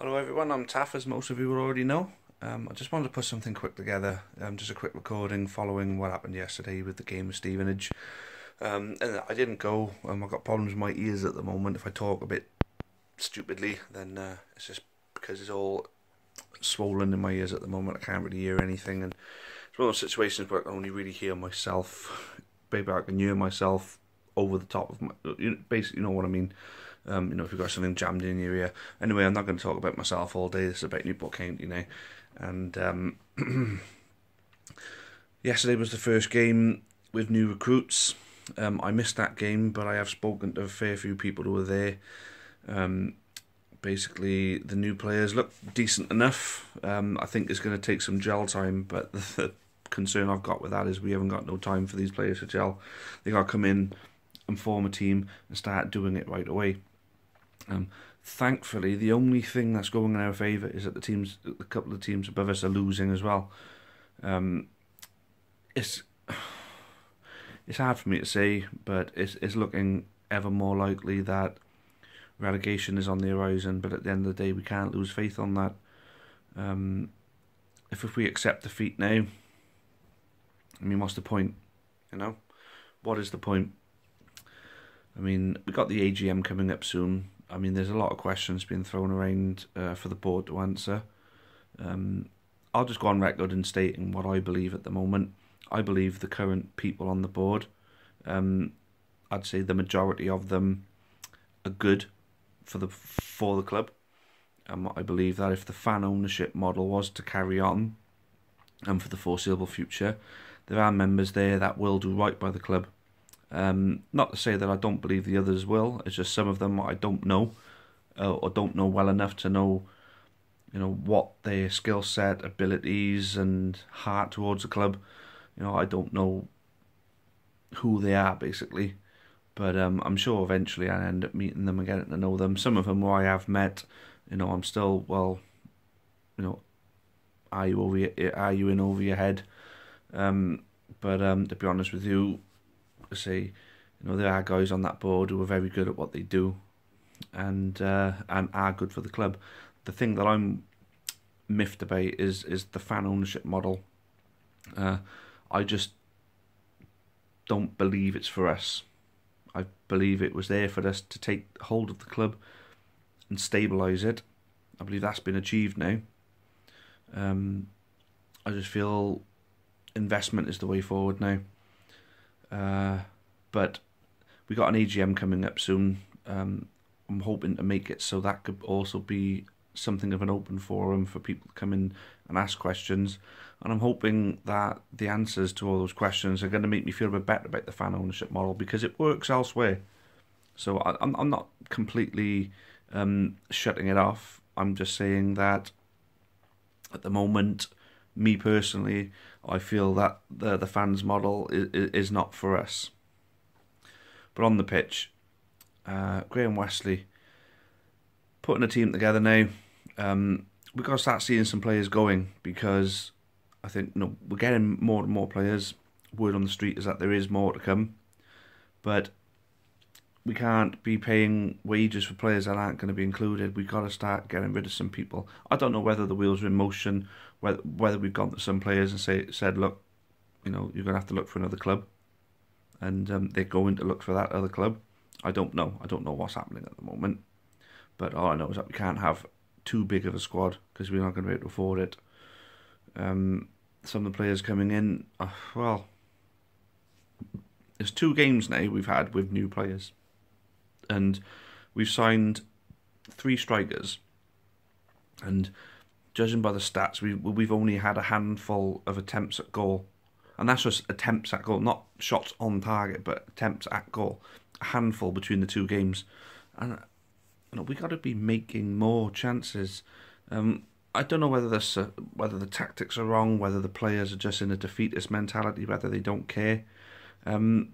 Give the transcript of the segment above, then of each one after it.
Hello everyone, I'm Taff as most of you will already know. Um, I just wanted to put something quick together, um, just a quick recording following what happened yesterday with the game of Stevenage. Um, and I didn't go, um, I've got problems with my ears at the moment. If I talk a bit stupidly, then uh, it's just because it's all swollen in my ears at the moment. I can't really hear anything. And it's one of those situations where I can only really hear myself. Maybe I can hear myself over the top of my, basically, you know what I mean. Um, you know, if you've got something jammed in your ear. Anyway, I'm not going to talk about myself all day. This is about Newport County now. And um, yesterday was the first game with new recruits. Um, I missed that game, but I have spoken to a fair few people who were there. Um, basically, the new players look decent enough. Um, I think it's going to take some gel time, but the, the, concern I've got with that is we haven't got no time for these players to gel. They got to come in and form a team and start doing it right away. Um, thankfully, the only thing that's going in our favour is that the teams, a couple of teams above us are losing as well. Um, it's it's hard for me to say, but it's it's looking ever more likely that relegation is on the horizon. But at the end of the day, we can't lose faith on that. Um, if if we accept defeat now, I mean, what's the point? You know, what is the point? I mean, we got the AGM coming up soon. I mean, there's a lot of questions being thrown around uh, for the board to answer. Um, I'll just go on record and stating what I believe at the moment. I believe the current people on the board, um, I'd say the majority of them, are good for the for the club. Um, I believe that if the fan ownership model was to carry on, and for the foreseeable future, there are members there that will do right by the club. Um, not to say that I don't believe the others will. It's just some of them I don't know, uh, or don't know well enough to know, you know, what their skill set, abilities, and heart towards the club. You know, I don't know who they are basically, but um, I'm sure eventually I end up meeting them and getting to know them. Some of them who I have met, you know, I'm still well, you know, are you over? Your, are you in over your head? Um, but um, to be honest with you, democracy. You know, there are guys on that board who are very good at what they do, and uh, and are good for the club. The thing that I'm miffed about is is the fan ownership model. Uh, I just don't believe it's for us. I believe it was there for us to take hold of the club and stabilise it. I believe that's been achieved now. Um, I just feel investment is the way forward now. Uh, but we got an AGM coming up soon. Um, I'm hoping to make it so that could also be something of an open forum for people to come in and ask questions. And I'm hoping that the answers to all those questions are going to make me feel a bit better about the fan ownership model because it works elsewhere. So I, am I'm not completely um, shutting it off. I'm just saying that at the moment me personally, I feel that the, the fans model is, is not for us. But on the pitch, uh, Graham Wesley putting a team together now. Um, we've got to start seeing some players going because I think you know, we're getting more and more players. Word on the street is that there is more to come, but we can't be paying wages for players that aren't going to be included. We've got to start getting rid of some people. I don't know whether the wheels are in motion, whether, whether we've gone to some players and say said, look, you know, you're going to have to look for another club. And um, they're going to look for that other club. I don't know. I don't know what's happening at the moment. But all I know is that we can't have too big of a squad because we're not going to be able to afford it. Um, some of the players coming in, uh, well, there's two games now we've had with new players and we've signed three strikers, and judging by the stats, we we've only had a handful of attempts at goal, and that's just attempts at goal, not shots on target, but attempts at goal, a handful between the two games, and you know, we got to be making more chances. Um, I don't know whether this, uh, whether the tactics are wrong, whether the players are just in a defeatist mentality, whether they don't care. Um,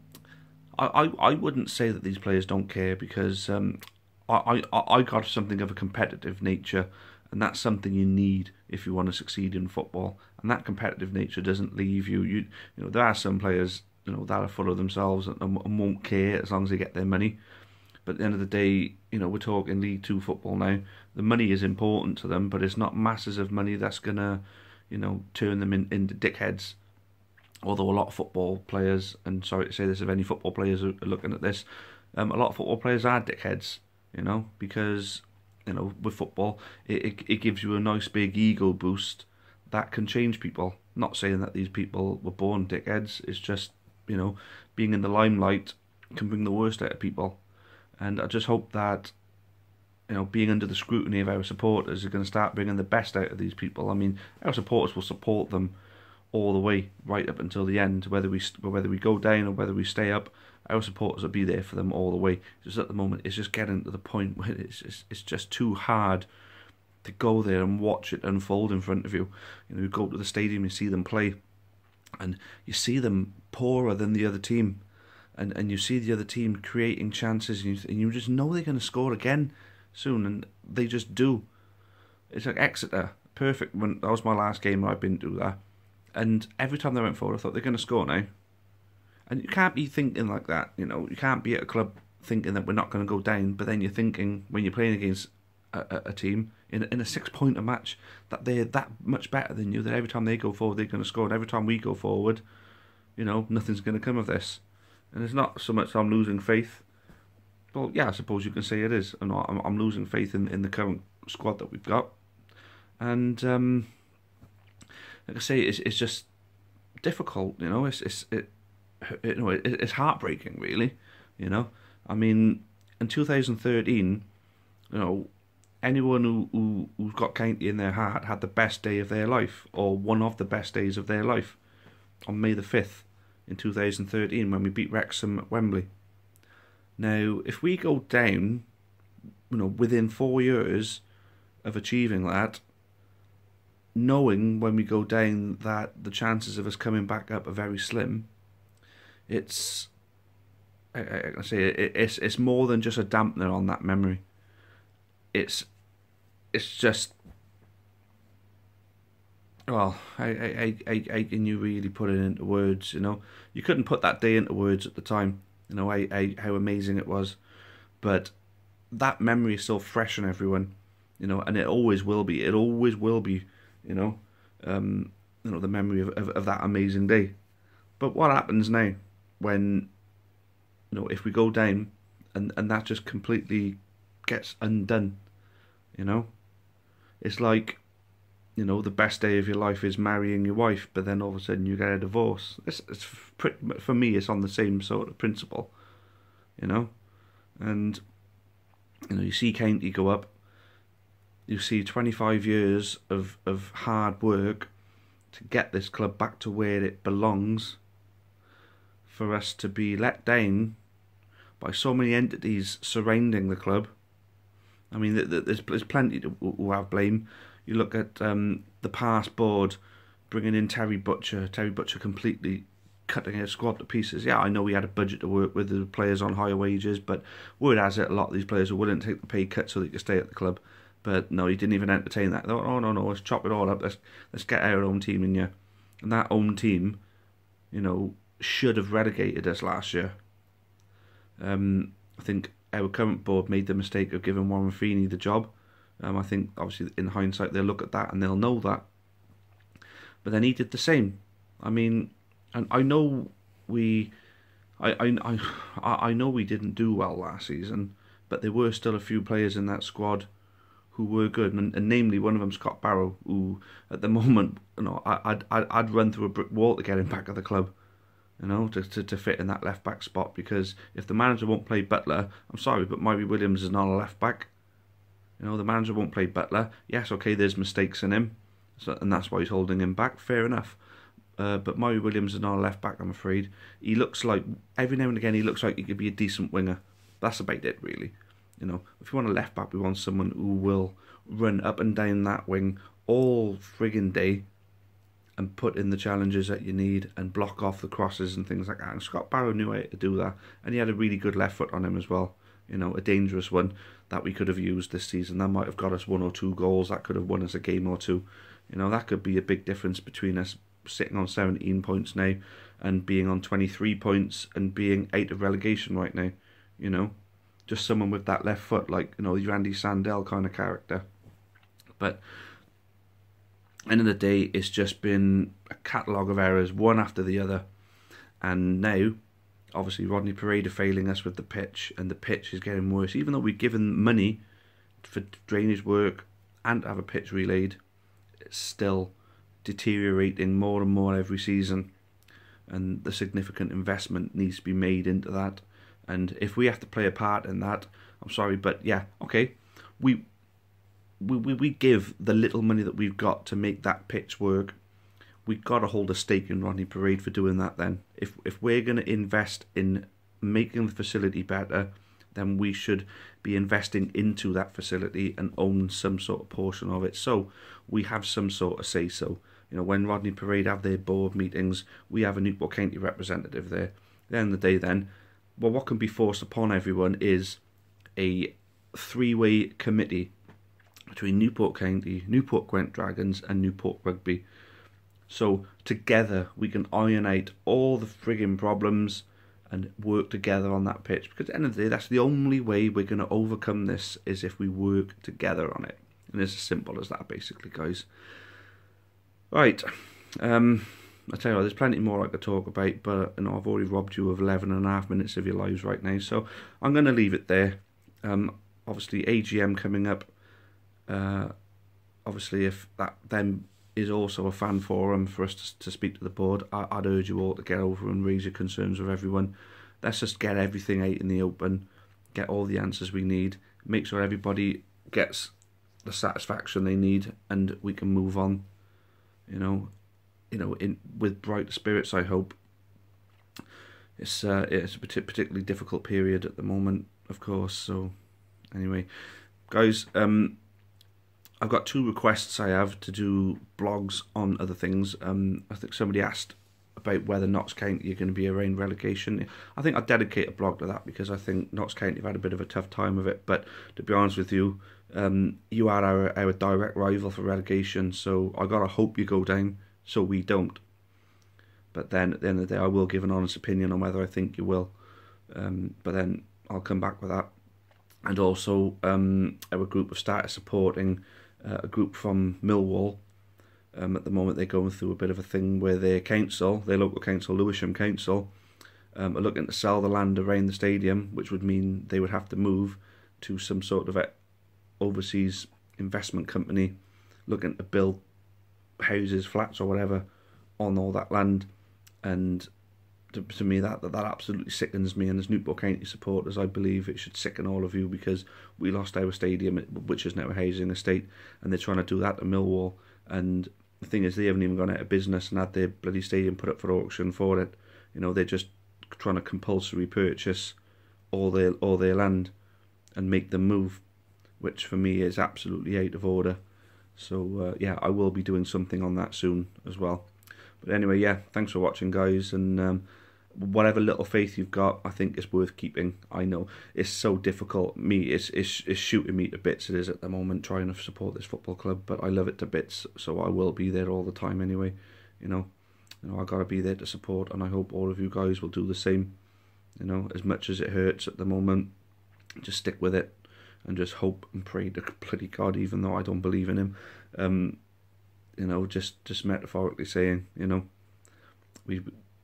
I, I, wouldn't say that these players don't care because um, I, I, I got something of a competitive nature, and that's something you need if you want to succeed in football. And that competitive nature doesn't leave you. You, you know, there are some players you know that are full of themselves and, and won't care as long as they get their money. But at the end of the day, you know, we're talking League Two football now. The money is important to them, but it's not masses of money that's gonna, you know, turn them in, into dickheads although a lot of football players, and sorry to say this if any football players are looking at this, um, a lot of football players are dickheads, you know, because, you know, with football, it, it, it gives you a nice big ego boost that can change people. Not saying that these people were born dickheads, it's just, you know, being in the limelight can bring the worst out of people. And I just hope that, you know, being under the scrutiny of our supporters is going to start bringing the best out of these people. I mean, our supporters will support them all the way right up until the end, whether we whether we go down or whether we stay up. Our supporters will be there for them all the way. Just at the moment, it's just getting to the point where it's just, it's just too hard to go there and watch it unfold in front of you. You know, you go to the stadium, you see them play, and you see them poorer than the other team, and and you see the other team creating chances, and you, and you just know they're going to score again soon, and they just do. It's like Exeter, perfect. When that was my last game, I've been to that and every time they went forward, I thought they're going to score now. And you can't be thinking like that, you know. You can't be at a club thinking that we're not going to go down, but then you're thinking when you're playing against a, a, team in, in a six pointer match that they're that much better than you, that every time they go forward, they're going to score. And every time we go forward, you know, nothing's going to come of this. And it's not so much I'm losing faith. Well, yeah, I suppose you can say it is. I'm, not, I'm, I'm losing faith in, in the current squad that we've got. And um, like I say, it's it's just difficult. You know, it's it's it, you know, it, it's heartbreaking, really. You know, I mean, in 2013, you know, anyone who, who who's got County in their heart had the best day of their life, or one of the best days of their life, on May the 5th in 2013 when we beat Wrexham at Wembley. Now, if we go down, you know, within four years of achieving that, knowing when we go down that the chances of us coming back up are very slim, it's I, I, I say it, it's it's more than just a dampener on that memory. It's it's just well, I, I, I, I, can you really put it into words? You know, you couldn't put that day into words at the time. You know, I, I how amazing it was, but that memory is still fresh in everyone. You know, and it always will be. It always will be you know, um, you know the memory of, of, of, that amazing day. But what happens now when, you know, if we go down and, and that just completely gets undone, you know? It's like, you know, the best day of your life is marrying your wife, but then all of a sudden you get a divorce. It's, it's pretty, for me, it's on the same sort of principle, you know? And, you know, you see County go up you see 25 years of, of hard work to get this club back to where it belongs for us to be let down by so many entities surrounding the club. I mean, there's, there's plenty who have blame. You look at um, the past board bringing in Terry Butcher, Terry Butcher completely cutting his squad to pieces. Yeah, I know we had a budget to work with, the players on higher wages, but word has it a lot of these players are willing to take the pay cut so they can stay at the club. But no, he didn't even entertain that. Thought, oh no no, let's chop it all up. Let's let's get our own team in here. And that own team, you know, should have relegated us last year. Um, I think our current board made the mistake of giving Warren Feeney the job. Um, I think obviously in hindsight they'll look at that and they'll know that. But then he did the same. I mean, and I know we, I I I, I know we didn't do well last season, but there were still a few players in that squad who were good, and, and, namely one of them Scott Barrow, who at the moment, you know, I, I'd I'd run through a brick wall to get him back at the club, you know, to, to, to fit in that left back spot because if the manager won't play Butler, I'm sorry, but Murray Williams is not a left back. You know, the manager won't play Butler. Yes, okay, there's mistakes in him, so, and that's why he's holding him back. Fair enough. Uh, but Murray Williams is not a left back, I'm afraid. He looks like, every now and again, he looks like he could be a decent winger. That's about it, really. You know, if you want a left back, we want someone who will run up and down that wing all frigging day and put in the challenges that you need and block off the crosses and things like that. And Scott Barrow knew how to do that, and he had a really good left foot on him as well. You know, a dangerous one that we could have used this season. That might have got us one or two goals. That could have won us a game or two. You know, that could be a big difference between us sitting on 17 points now and being on 23 points and being out of relegation right now. You know, just someone with that left foot, like you know, the Randy Sandell kind of character. But end of the day, it's just been a catalogue of errors, one after the other. And now, obviously, Rodney Parade failing us with the pitch, and the pitch is getting worse. Even though we've given money for drainage work and to have a pitch relayed, it's still deteriorating more and more every season. And the significant investment needs to be made into that. And if we have to play a part in that, I'm sorry, but yeah, okay, we we, we, give the little money that we've got to make that pitch work. We've got to hold a stake in Rodney Parade for doing that then. If, if we're going to invest in making the facility better, then we should be investing into that facility and own some sort of portion of it. So we have some sort of say so. You know, when Rodney Parade have their board meetings, we have a Newport County representative there. At the end of the day, then well, what can be forced upon everyone is a three-way committee between Newport County, Newport Gwent Dragons, and Newport Rugby. So together we can iron out all the frigging problems and work together on that pitch. Because at the end of the day, that's the only way we're going to overcome this is if we work together on it. And it's as simple as that, basically, guys. Right. Um, I tell you there's plenty more I could talk about, but you know, I've already robbed you of 11 and a half minutes of your lives right now, so I'm going to leave it there. Um, obviously, AGM coming up. Uh, obviously, if that then is also a fan forum for us to, to speak to the board, I, would urge you all to get over and raise your concerns with everyone. Let's just get everything out in the open, get all the answers we need, make sure everybody gets the satisfaction they need, and we can move on. You know, you know, in with bright spirits. I hope. It's uh, it's a particularly difficult period at the moment, of course. So, anyway, guys, um, I've got two requests I have to do blogs on other things. Um, I think somebody asked about whether Notts County are going to be around relegation. I think I'll dedicate a blog to that because I think Notts County have had a bit of a tough time of it. But to be honest with you, um, you are our, our direct rival for relegation, so I gotta hope you go down so we don't. But then at the end of the day, I will give an honest opinion on whether I think you will. Um, but then I'll come back with that. And also, um, our group have started supporting uh, a group from Millwall. Um, at the moment, they're going through a bit of a thing where their council, their local council, Lewisham Council, um, are looking to sell the land around the stadium, which would mean they would have to move to some sort of overseas investment company looking to build houses, flats, or whatever on all that land. And to, to me, that, that, that absolutely sickens me. And as Newport County supporters, I believe it should sicken all of you because we lost our stadium, which is now a housing estate, and they're trying to do that to Millwall. And the thing is, they haven't even gone out of business and had their bloody stadium put up for auction for it. You know, they're just trying to compulsory purchase all their all their land and make them move, which for me is absolutely out of order. So uh, yeah, I will be doing something on that soon as well. But anyway, yeah, thanks for watching, guys, and um, whatever little faith you've got, I think it's worth keeping. I know it's so difficult. Me, it's, it's it's shooting me to bits. It is at the moment trying to support this football club, but I love it to bits. So I will be there all the time anyway. You know, you know I gotta be there to support, and I hope all of you guys will do the same. You know, as much as it hurts at the moment, just stick with it and just hope and pray to bloody God, even though I don't believe in him. Um, you know, just just metaphorically saying, you know, we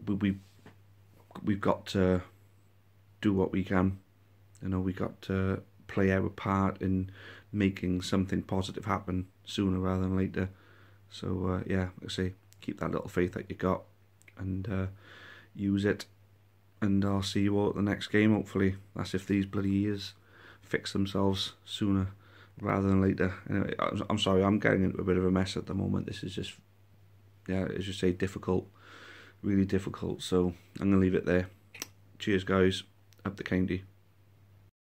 we, we we've got to do what we can. You know, we got to play our part in making something positive happen sooner rather than later. So uh, yeah, like I say, keep that little faith that you got and uh, use it. And I'll see you all at the next game. Hopefully, that's if these bloody years fix themselves sooner rather than later. Anyway, I'm, I'm sorry, I'm getting into a bit of a mess at the moment. This is just, yeah, as you say, difficult, really difficult. So I'm going to leave it there. Cheers, guys. Up the candy.